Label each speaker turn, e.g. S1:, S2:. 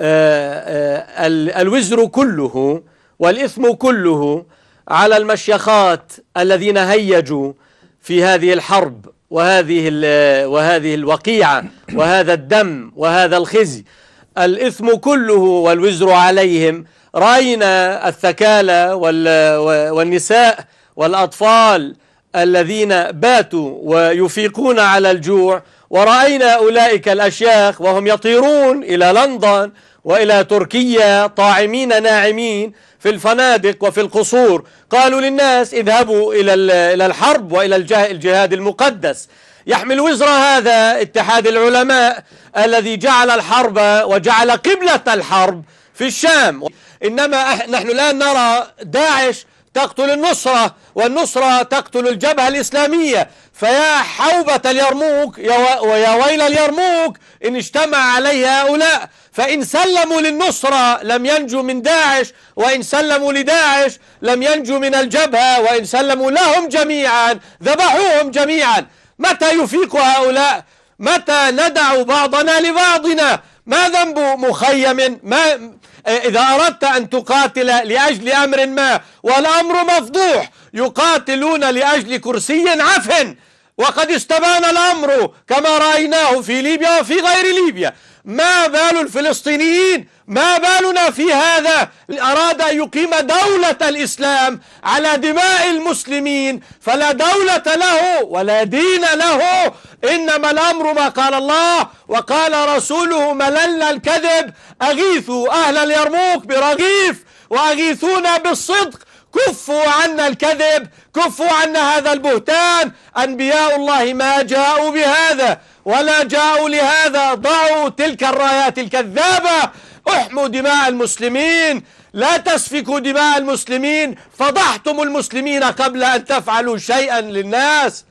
S1: آه، آه، الوزر كله والإثم كله على المشيخات الذين هيجوا في هذه الحرب وهذه وهذه الوقيعة وهذا الدم وهذا الخزي الإثم كله والوزر عليهم رأينا الثكالى والنساء والأطفال الذين باتوا ويفيقون على الجوع ورأينا أولئك الأشياخ وهم يطيرون إلى لندن وإلى تركيا طاعمين ناعمين في الفنادق وفي القصور قالوا للناس اذهبوا إلى الحرب وإلى الجهاد المقدس يحمل وزر هذا اتحاد العلماء الذي جعل الحرب وجعل قبلة الحرب في الشام إنما نحن الآن نرى داعش
S2: تقتل النصرة والنصرة تقتل الجبهة الإسلامية فيا حوبة اليرموك ويا ويل اليرموك إن اجتمع عليه هؤلاء فإن سلموا للنصرة لم ينجوا من داعش وإن سلموا لداعش لم ينجوا من الجبهة وإن سلموا لهم جميعا ذبحوهم جميعا متى يفيق هؤلاء متى ندع بعضنا لبعضنا ما ذنب مخيم ما آه، إذا أردت أن تقاتل لأجل أمر ما والأمر مفضوح يقاتلون لأجل كرسي عفن وقد استبان الأمر كما رأيناه في ليبيا وفي غير ليبيا ما بال الفلسطينيين ما بالنا في هذا أراد أن يقيم دولة الإسلام على دماء المسلمين فلا دولة له ولا دين له إنما الأمر ما قال الله وقال رسوله ملل الكذب أغيثوا أهل اليرموك برغيف وأغيثونا بالصدق كفوا عنا الكذب كفوا عنا هذا البهتان أنبياء الله ما جاءوا بهذا ولا جاءوا لهذا ضعوا تلك الرايات الكذابة احموا دماء المسلمين لا تسفكوا دماء المسلمين
S1: فضحتم المسلمين قبل أن تفعلوا شيئا للناس